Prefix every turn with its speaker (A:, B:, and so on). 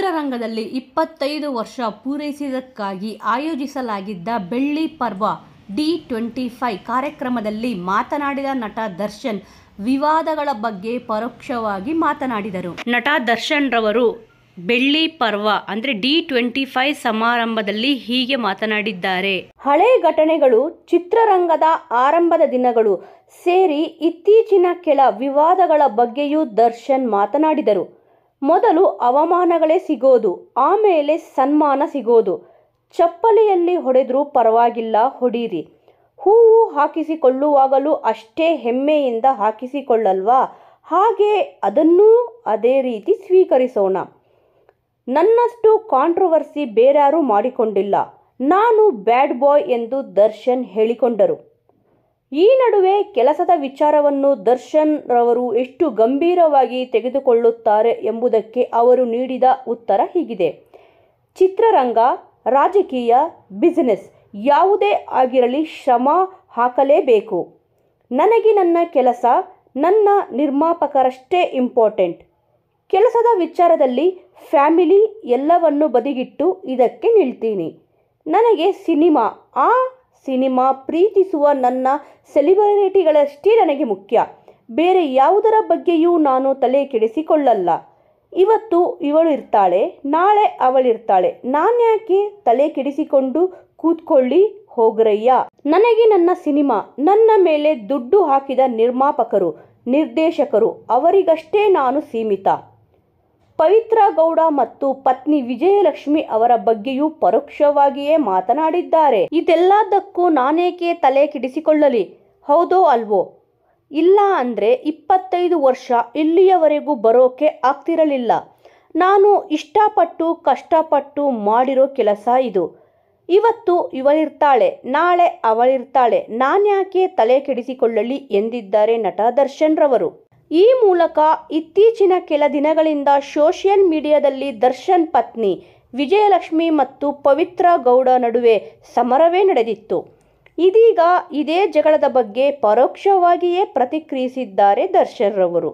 A: ಚಿತ್ರರಂಗದಲ್ಲಿ ಇಪ್ಪತ್ತೈದು ವರ್ಷ ಪೂರೈಸಿದ್ದಕ್ಕಾಗಿ ಆಯೋಜಿಸಲಾಗಿದ್ದ ಬೆಳ್ಳಿ ಪರ್ವ ಡಿ ಟ್ವೆಂಟಿ ಫೈವ್ ಕಾರ್ಯಕ್ರಮದಲ್ಲಿ ಮಾತನಾಡಿದ ನಟ ದರ್ಶನ್ ವಿವಾದಗಳ ಬಗ್ಗೆ ಪರೋಕ್ಷವಾಗಿ ಮಾತನಾಡಿದರು ನಟ ದರ್ಶನ್ ರವರು ಬೆಳ್ಳಿ ಪರ್ವ ಅಂದರೆ ಡಿ ಟ್ವೆಂಟಿ ಫೈವ್ ಸಮಾರಂಭದಲ್ಲಿ ಹೀಗೆ ಮಾತನಾಡಿದ್ದಾರೆ ಹಳೆ ಘಟನೆಗಳು ಚಿತ್ರರಂಗದ ಆರಂಭದ ದಿನಗಳು ಸೇರಿ ಇತ್ತೀಚಿನ ಕೆಲ ವಿವಾದಗಳ ಬಗ್ಗೆಯೂ ದರ್ಶನ್ ಮಾತನಾಡಿದರು ಮೊದಲು ಅವಮಾನಗಳೇ ಸಿಗೋದು ಆಮೇಲೆ ಸನ್ಮಾನ ಸಿಗೋದು ಚಪ್ಪಲಿಯಲ್ಲಿ ಹೊಡೆದರೂ ಪರವಾಗಿಲ್ಲ ಹೊಡೀರಿ ಹೂವು ಹಾಕಿಸಿಕೊಳ್ಳುವಾಗಲೂ ಅಷ್ಟೇ ಹೆಮ್ಮೆಯಿಂದ ಹಾಕಿಸಿಕೊಳ್ಳಲ್ವಾ ಹಾಗೆ ಅದನ್ನೂ ಅದೇ ರೀತಿ ಸ್ವೀಕರಿಸೋಣ ನನ್ನಷ್ಟು ಕಾಂಟ್ರವರ್ಸಿ ಬೇರಾರೂ ಮಾಡಿಕೊಂಡಿಲ್ಲ ನಾನು ಬ್ಯಾಡ್ ಬಾಯ್ ಎಂದು ದರ್ಶನ್ ಹೇಳಿಕೊಂಡರು ಈ ನಡುವೆ ಕೆಲಸದ ವಿಚಾರವನ್ನು ದರ್ಶನ್ ರವರು ಎಷ್ಟು ಗಂಭೀರವಾಗಿ ತೆಗೆದುಕೊಳ್ಳುತ್ತಾರೆ ಎಂಬುದಕ್ಕೆ ಅವರು ನೀಡಿದ ಉತ್ತರ ಹೀಗಿದೆ ಚಿತ್ರರಂಗ ರಾಜಕೀಯ ಬಿಸಿನೆಸ್ ಯಾವುದೇ ಆಗಿರಲಿ ಶ್ರಮ ಹಾಕಲೇಬೇಕು ನನಗೆ ನನ್ನ ಕೆಲಸ ನನ್ನ ನಿರ್ಮಾಪಕರಷ್ಟೇ ಇಂಪಾರ್ಟೆಂಟ್ ಕೆಲಸದ ವಿಚಾರದಲ್ಲಿ ಫ್ಯಾಮಿಲಿ ಎಲ್ಲವನ್ನು ಬದಿಗಿಟ್ಟು ಇದಕ್ಕೆ ನಿಲ್ತೀನಿ ನನಗೆ ಸಿನಿಮಾ ಆ ಸಿನಿಮಾ ಪ್ರೀತಿಸುವ ನನ್ನ ಸೆಲಿಬ್ರಿಟಿಗಳಷ್ಟೇ ನನಗೆ ಮುಖ್ಯ ಬೇರೆ ಯಾವುದರ ಬಗ್ಗೆಯೂ ನಾನು ತಲೆ ಕೆಡಿಸಿಕೊಳ್ಳಲ್ಲ ಇವತ್ತು ಇವಳು ಇರ್ತಾಳೆ ನಾಳೆ ಅವಳಿರ್ತಾಳೆ ನಾನ್ಯಾಕೆ ತಲೆ ಕೆಡಿಸಿಕೊಂಡು ಕೂತ್ಕೊಳ್ಳಿ ಹೋಗ್ರಯ್ಯ ನನಗೆ ನನ್ನ ಸಿನಿಮಾ ನನ್ನ ಮೇಲೆ ದುಡ್ಡು ಹಾಕಿದ ನಿರ್ಮಾಪಕರು ನಿರ್ದೇಶಕರು ಅವರಿಗಷ್ಟೇ ನಾನು ಸೀಮಿತ ಪವಿತ್ರ ಗೌಡ ಮತ್ತು ಪತ್ನಿ ವಿಜಯಲಕ್ಷ್ಮಿ ಅವರ ಬಗ್ಗೆಯೂ ಪರೋಕ್ಷವಾಗಿಯೇ ಮಾತನಾಡಿದ್ದಾರೆ ಇದೆಲ್ಲದಕ್ಕೂ ನಾನೇಕೆ ತಲೆ ಕೆಡಿಸಿಕೊಳ್ಳಲಿ ಹೌದೋ ಅಲ್ವೋ ಇಲ್ಲ ಅಂದರೆ ಇಪ್ಪತ್ತೈದು ವರ್ಷ ಇಲ್ಲಿಯವರೆಗೂ ಬರೋಕೆ ಆಗ್ತಿರಲಿಲ್ಲ ನಾನು ಇಷ್ಟಪಟ್ಟು ಕಷ್ಟಪಟ್ಟು ಮಾಡಿರೋ ಕೆಲಸ ಇದು ಇವತ್ತು ಇವಳಿರ್ತಾಳೆ ನಾಳೆ ಅವಳಿರ್ತಾಳೆ ನಾನ್ಯಾಕೆ ತಲೆ ಕೆಡಿಸಿಕೊಳ್ಳಲಿ ಎಂದಿದ್ದಾರೆ ನಟ ದರ್ಶನ್ರವರು ಈ ಮೂಲಕ ಇತ್ತೀಚಿನ ಕೆಲ ದಿನಗಳಿಂದ ಸೋಷಿಯಲ್ ಮೀಡಿಯಾದಲ್ಲಿ ದರ್ಶನ್ ಪತ್ನಿ ವಿಜಯಲಕ್ಷ್ಮಿ ಮತ್ತು ಪವಿತ್ರ ಗೌಡ ನಡುವೆ ಸಮರವೇ ನಡೆದಿತ್ತು ಇದೀಗ ಇದೇ ಜಗಳದ ಬಗ್ಗೆ ಪರೋಕ್ಷವಾಗಿಯೇ ಪ್ರತಿಕ್ರಿಯಿಸಿದ್ದಾರೆ ದರ್ಶನ್ರವರು